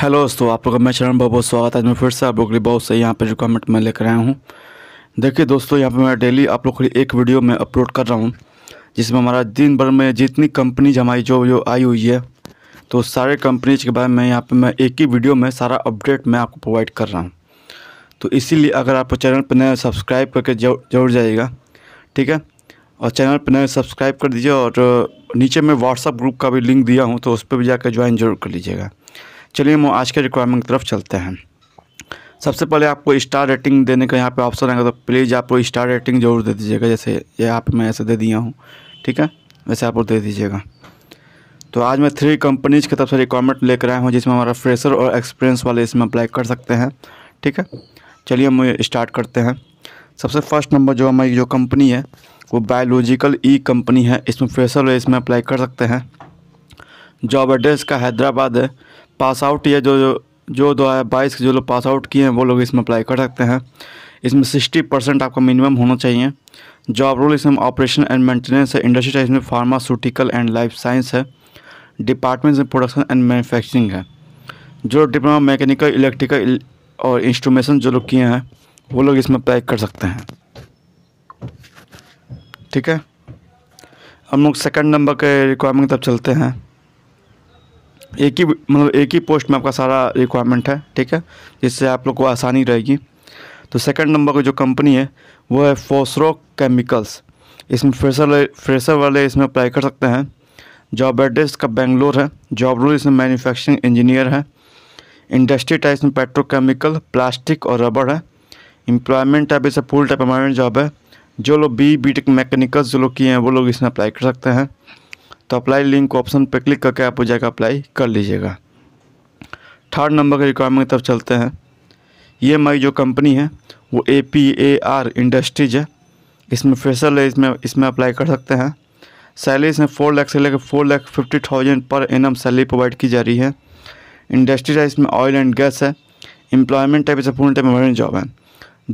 hello दोस्तों आप लोग का मैं चरण बहुत बहुत स्वागत है आज मैं फिर से आप लोग के लिए बहुत सही यहाँ पे कमेंट मैं लेकर आया हूँ देखिए दोस्तों यहाँ पे मैं डेली आप लोग के लिए एक वीडियो मैं अपलोड कर रहा हूँ जिसमें हमारा दिन भर में जितनी कंपनीज हमारी जो जो आई हुई है तो सारे कंपनीज के बारे में यहाँ पर मैं एक ही वीडियो में सारा अपडेट मैं आपको प्रोवाइड कर रहा हूँ तो इसीलिए अगर आप चैनल पर नए सब्सक्राइब करके जरूर जाइएगा ठीक है और चैनल पर नए सब्सक्राइब कर दीजिए और नीचे मैं व्हाट्सअप ग्रुप का भी लिंक दिया हूँ तो उस पर भी जाकर ज्वाइन जरूर कर लीजिएगा चलिए हम आज के रिक्वायरमेंट की तरफ चलते हैं सबसे पहले आपको स्टार रेटिंग देने का यहाँ पे ऑप्शन आएगा तो प्लीज़ आप स्टार रेटिंग जरूर दे दीजिएगा जैसे ये आप मैं ऐसे दे दिया हूँ ठीक है वैसे आप दे दीजिएगा तो आज मैं थ्री कंपनीज की तरफ से रिक्वायरमेंट लेकर आया हूँ जिसमें हमारा फ्रेशर और एक्सपीरियंस वाले इसमें अप्लाई कर सकते हैं ठीक है चलिए हम स्टार्ट करते हैं सबसे फर्स्ट नंबर जो हमारी जो कंपनी है वो बायोलॉजिकल ई कंपनी है इसमें फ्रेशर और इसमें अप्लाई कर सकते हैं जॉब एड्रेस का हैदराबाद है पास आउट या जो जो दो हज़ार बाईस के जो लोग पास आउट किए हैं वो लोग इसमें अप्लाई कर सकते हैं इसमें सिक्सटी परसेंट आपका मिनिमम होना चाहिए जॉब रोल इसमें ऑपरेशन एंड मेंटेनेंस है इंडस्ट्री टाइप में फार्मास्यूटिकल एंड लाइफ साइंस है डिपार्टमेंट्स में प्रोडक्शन एंड मैनुफैक्चरिंग है जो डिप्लोमा मैकेनिकल इलेक्ट्रिकल और इंस्ट्रोमेशन जो लोग किए हैं वो लोग इसमें अप्लाई कर सकते हैं ठीक है हम लोग सेकेंड नंबर के रिक्वायरमेंट तब चलते हैं एक ही मतलब एक ही पोस्ट में आपका सारा रिक्वायरमेंट है ठीक है जिससे आप लोग को आसानी रहेगी तो सेकंड नंबर की जो कंपनी है वो है फोसरो केमिकल्स इसमें फ्रेशर फ्रेशर वाले इसमें अप्लाई कर सकते हैं जॉब एड्रेस का बेंगलोर है जॉब रोल इसमें मैन्युफैक्चरिंग इंजीनियर है इंडस्ट्री टाइप इसमें पेट्रोकेमिकल प्लास्टिक और रबड़ है एम्प्लॉयमेंट टाइप इसे फुल टाइप एम्प्लॉयमेंट जॉब है जो लोग बी बी टेक मैकेनिकल्स जो लोग किए हैं वो लोग इसमें अप्लाई कर सकते हैं तो अप्लाई लिंक ऑप्शन पर क्लिक करके आप हो जाकर अप्लाई कर लीजिएगा थर्ड नंबर के रिक्वायरमेंट तरफ चलते हैं ये हमारी जो कंपनी है वो A P A R industries है इसमें फेसल है इसमें इसमें अप्लाई कर सकते हैं सैलरी इसमें फोर लाख से लेकर four lakh fifty thousand per M salary provide की जा रही है इंडस्ट्रीज है इसमें ऑयल एंड गैस है एम्प्लॉयमेंट टाइप इसमें पूर्ण टाइम में जॉब है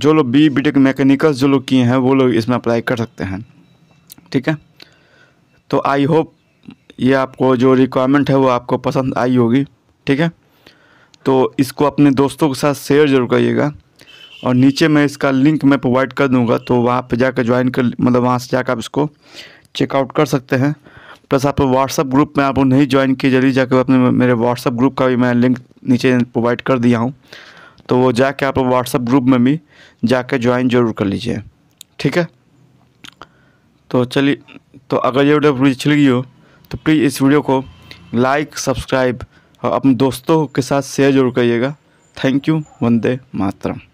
जो लोग बी बी टेक मैकेनिकल्स जो लोग किए हैं वो लोग इसमें अप्लाई कर सकते हैं ठीक है तो आई होप ये आपको जो रिक्वायरमेंट है वो आपको पसंद आई होगी ठीक है तो इसको अपने दोस्तों के साथ शेयर जरूर करिएगा और नीचे मैं इसका लिंक मैं प्रोवाइड कर दूंगा तो वहाँ पर जाकर ज्वाइन कर मतलब वहाँ से जाकर आप इसको चेकआउट कर सकते हैं प्लस आप व्हाट्सअप ग्रुप में आप नहीं ज्वाइन किए जल्दी जाकर अपने मेरे व्हाट्सअप ग्रुप का भी मैं लिंक नीचे प्रोवाइड कर दिया हूँ तो वो जाके आप व्हाट्सअप ग्रुप में भी जाकर ज्वाइन जरूर कर लीजिए ठीक है तो चलिए तो अगर ये वीडियो अच्छी लगी हो तो प्लीज़ इस वीडियो को लाइक सब्सक्राइब और अपने दोस्तों के साथ शेयर जरूर करिएगा थैंक यू वंदे मातरम